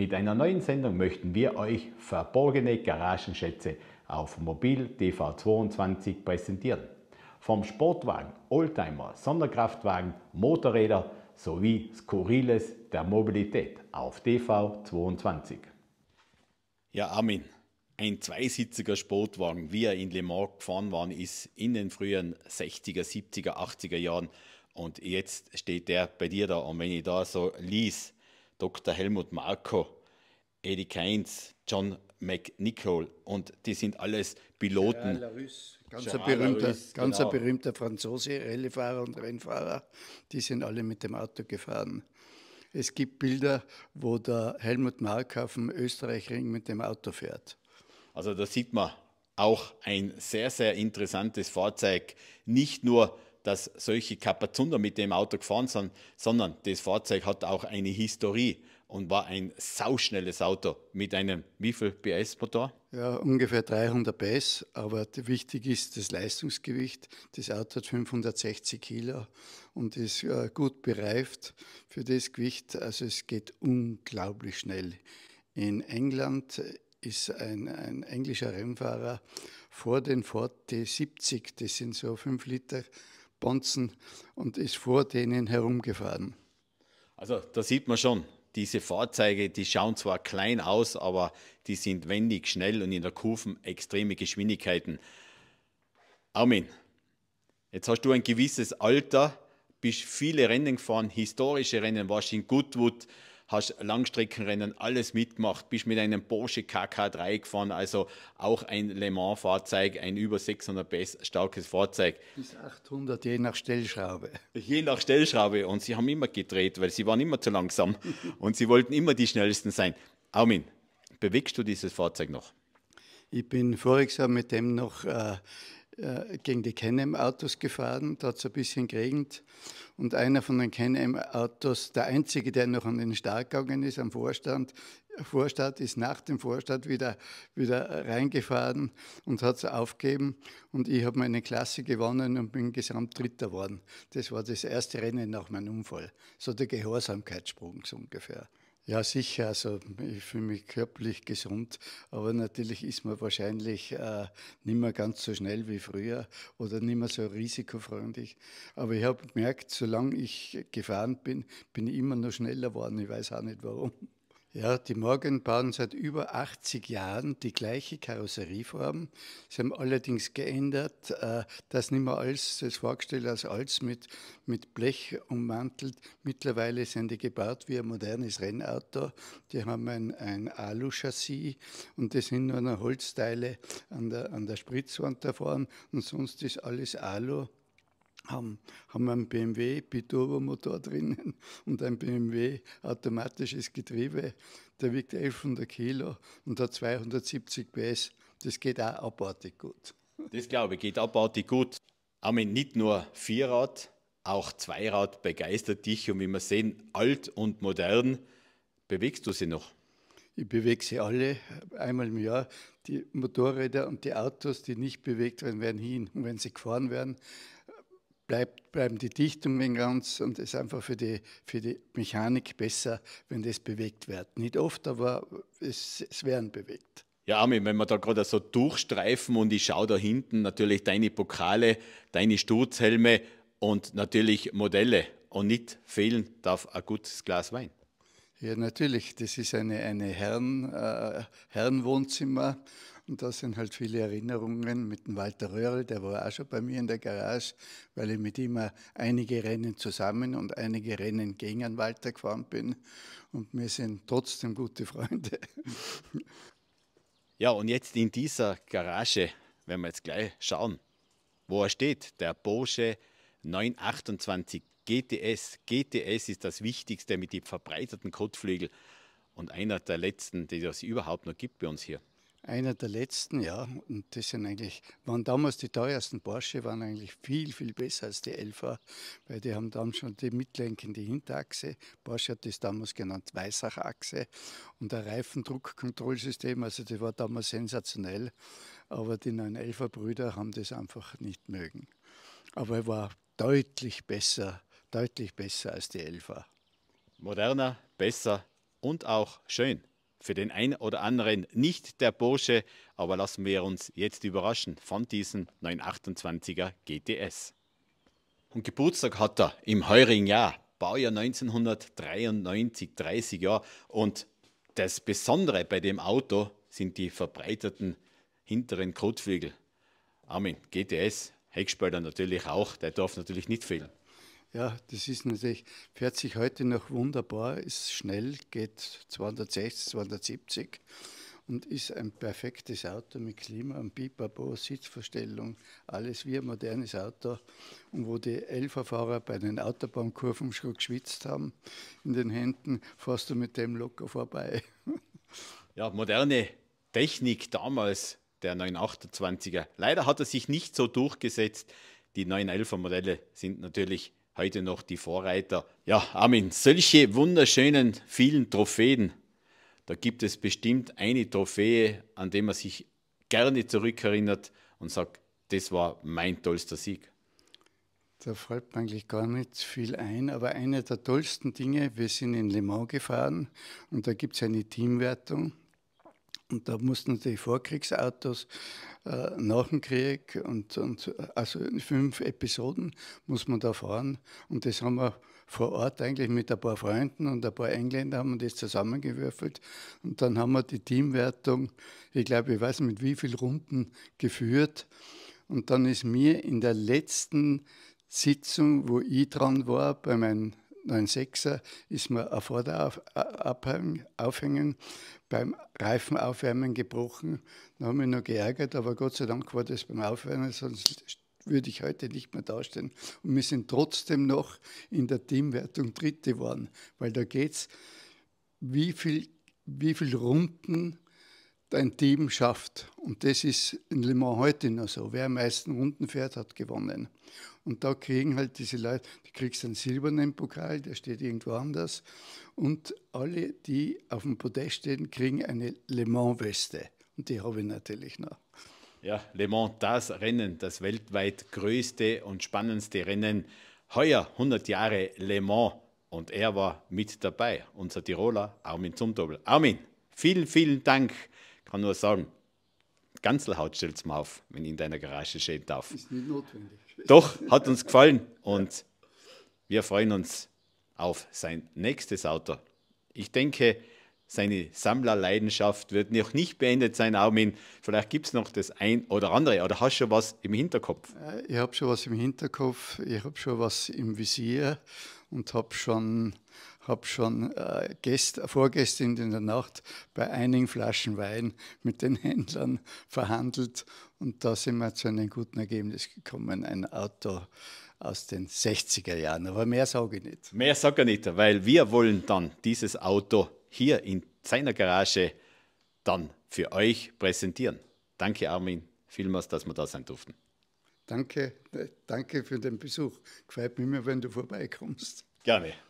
Mit einer neuen Sendung möchten wir euch verborgene Garagenschätze auf Mobil TV22 präsentieren. Vom Sportwagen, Oldtimer, Sonderkraftwagen, Motorräder sowie Skurriles der Mobilität auf TV22. Ja, Armin, ein zweisitziger Sportwagen, wie er in Le Mans gefahren war, ist, in den frühen 60er, 70er, 80er Jahren. Und jetzt steht der bei dir da. Und wenn ich da so lies, Dr. Helmut Marko, Eddie Kainz, John McNichol und die sind alles Piloten. ganz, ein berühmter, Larusse, ganz genau. ein berühmter Franzose, Rallyefahrer und Rennfahrer, die sind alle mit dem Auto gefahren. Es gibt Bilder, wo der Helmut Mark auf dem Österreichring mit dem Auto fährt. Also da sieht man auch ein sehr, sehr interessantes Fahrzeug. Nicht nur dass solche Kapazunder mit dem Auto gefahren sind, sondern das Fahrzeug hat auch eine Historie und war ein sauschnelles Auto mit einem wie viel PS Motor? Ja, ungefähr 300 PS, aber wichtig ist das Leistungsgewicht. Das Auto hat 560 Kilo und ist äh, gut bereift für das Gewicht. Also es geht unglaublich schnell. In England ist ein, ein englischer Rennfahrer vor den Ford T70, das sind so 5 Liter Bonzen und ist vor denen herumgefahren. Also da sieht man schon, diese Fahrzeuge, die schauen zwar klein aus, aber die sind wendig, schnell und in der Kurven extreme Geschwindigkeiten. Armin, jetzt hast du ein gewisses Alter, bist viele Rennen gefahren, historische Rennen, warst in Goodwood, hast Langstreckenrennen alles mitgemacht, bist mit einem Porsche KK3 gefahren, also auch ein Le Mans-Fahrzeug, ein über 600 PS starkes Fahrzeug. Bis 800, je nach Stellschraube. Je nach Stellschraube. Und sie haben immer gedreht, weil sie waren immer zu langsam und sie wollten immer die Schnellsten sein. Armin, bewegst du dieses Fahrzeug noch? Ich bin voriges Jahr mit dem noch äh, äh, gegen die Can-Am-Autos gefahren, da hat es ein bisschen geregnet und einer von den Can-Am-Autos, der einzige, der noch an den Start gegangen ist, am Vorstand, Vorstadt, ist nach dem Vorstand wieder, wieder reingefahren und hat es aufgegeben und ich habe meine Klasse gewonnen und bin gesamt Dritter geworden. Das war das erste Rennen nach meinem Unfall, so der Gehorsamkeitssprung so ungefähr. Ja, sicher. Also ich fühle mich körperlich gesund, aber natürlich ist man wahrscheinlich äh, nicht mehr ganz so schnell wie früher oder nicht mehr so risikofreundlich. Aber ich habe gemerkt, solange ich gefahren bin, bin ich immer noch schneller geworden. Ich weiß auch nicht warum. Ja, die Morgan bauen seit über 80 Jahren die gleiche Karosserieform. Sie haben allerdings geändert, äh, dass nicht mehr alles, das vorgestellt als alles mit, mit Blech ummantelt. Mittlerweile sind die gebaut wie ein modernes Rennauto. Die haben ein, ein Alu-Chassis und das sind nur noch Holzteile an der, an der Spritzwand da vorn und sonst ist alles Alu haben, haben einen BMW Biturbo-Motor drinnen und ein BMW automatisches Getriebe. Der wiegt 1100 Kilo und hat 270 PS. Das geht auch abartig gut. Das glaube ich, geht abartig gut. Aber nicht nur Vierrad, auch Zweirad begeistert dich. Und wie wir sehen, alt und modern, bewegst du sie noch? Ich bewege sie alle einmal im Jahr. Die Motorräder und die Autos, die nicht bewegt werden, werden hin. Und wenn sie gefahren werden, bleibt, bleiben die Dichtungen ganz und es ist einfach für die, für die Mechanik besser, wenn das bewegt wird. Nicht oft, aber es, es werden bewegt. Ja, Armin, wenn wir da gerade so durchstreifen und ich schaue da hinten natürlich deine Pokale, deine Sturzhelme und natürlich Modelle und nicht fehlen darf ein gutes Glas Wein. Ja, natürlich. Das ist eine, eine Herren, äh, Herrenwohnzimmer. Und da sind halt viele Erinnerungen mit dem Walter Röhrl, der war auch schon bei mir in der Garage, weil ich mit ihm einige Rennen zusammen und einige Rennen gegen den Walter gefahren bin. Und wir sind trotzdem gute Freunde. Ja, und jetzt in dieser Garage, wenn wir jetzt gleich schauen, wo er steht, der Porsche 928 GTS. GTS ist das Wichtigste mit den verbreiterten Kotflügel und einer der letzten, die es überhaupt noch gibt bei uns hier. Einer der letzten, ja. Und das sind eigentlich, waren damals die teuersten Porsche, waren eigentlich viel, viel besser als die Elfer, weil die haben dann schon die mitlenkende Hinterachse. Porsche hat das damals genannt Weißachachse und ein Reifendruckkontrollsystem. Also das war damals sensationell. Aber die neuen Elfer Brüder haben das einfach nicht mögen. Aber er war deutlich besser deutlich besser als die Elfer. Moderner, besser und auch schön. Für den einen oder anderen nicht der Bursche, aber lassen wir uns jetzt überraschen von diesem 928er GTS. Und Geburtstag hat er im heurigen Jahr, Baujahr 1993, 30 Jahre. Und das Besondere bei dem Auto sind die verbreiterten hinteren Kotflügel. Armin, GTS, Heckspalter natürlich auch, der darf natürlich nicht fehlen. Ja, das ist natürlich, fährt sich heute noch wunderbar, ist schnell, geht 260, 270 und ist ein perfektes Auto mit Klima, am Pipapo, Sitzverstellung, alles wie ein modernes Auto. Und wo die Elferfahrer bei den Autobahnkurven schon geschwitzt haben in den Händen, fährst du mit dem locker vorbei. Ja, moderne Technik damals, der 928er. Leider hat er sich nicht so durchgesetzt. Die 911er Modelle sind natürlich heute noch die Vorreiter. Ja, Armin, solche wunderschönen vielen Trophäen, da gibt es bestimmt eine Trophäe, an die man sich gerne zurückerinnert und sagt, das war mein tollster Sieg. Da fällt mir eigentlich gar nicht viel ein, aber eine der tollsten Dinge, wir sind in Le Mans gefahren und da gibt es eine Teamwertung und da mussten natürlich Vorkriegsautos äh, nach dem Krieg und, und also in fünf Episoden muss man da fahren. Und das haben wir vor Ort eigentlich mit ein paar Freunden und ein paar Engländer haben wir das zusammengewürfelt. Und dann haben wir die Teamwertung, ich glaube, ich weiß nicht mit wie vielen Runden geführt. Und dann ist mir in der letzten Sitzung, wo ich dran war, bei meinem 9,6er ist mir ein Vorderaufhängen beim Reifenaufwärmen gebrochen. Da habe ich mich noch geärgert, aber Gott sei Dank war das beim Aufwärmen, sonst würde ich heute nicht mehr dastehen. Und wir sind trotzdem noch in der Teamwertung Dritte geworden, weil da geht es, wie viele wie viel Runden dein Team schafft. Und das ist in Le Mans heute noch so. Wer am meisten Runden fährt, hat gewonnen. Und da kriegen halt diese Leute, du kriegst einen silbernen Pokal, der steht irgendwo anders. Und alle, die auf dem Podest stehen, kriegen eine Le Mans-Weste. Und die habe ich natürlich noch. Ja, Le Mans, das Rennen, das weltweit größte und spannendste Rennen. Heuer 100 Jahre Le Mans. Und er war mit dabei, unser Tiroler Armin Zumtobel. Armin, vielen, vielen Dank. Kann nur sagen, Ganzelhaut stellt es stellt mal auf, wenn in deiner Garage stehen darf. Ist nicht notwendig. Doch, hat uns gefallen und wir freuen uns auf sein nächstes Auto. Ich denke, seine Sammlerleidenschaft wird noch nicht beendet sein, Armin. Vielleicht gibt es noch das ein oder andere. Oder hast du schon was im Hinterkopf? Äh, ich habe schon was im Hinterkopf, ich habe schon was im Visier und habe schon habe schon äh, gest, vorgestern in der Nacht bei einigen Flaschen Wein mit den Händlern verhandelt und da sind wir zu einem guten Ergebnis gekommen. Ein Auto aus den 60er Jahren, aber mehr sage ich nicht. Mehr sage ich nicht, weil wir wollen dann dieses Auto hier in seiner Garage dann für euch präsentieren. Danke Armin vielmals, dass wir da sein durften. Danke, äh, danke für den Besuch. Gefällt mir immer, wenn du vorbeikommst. Gerne.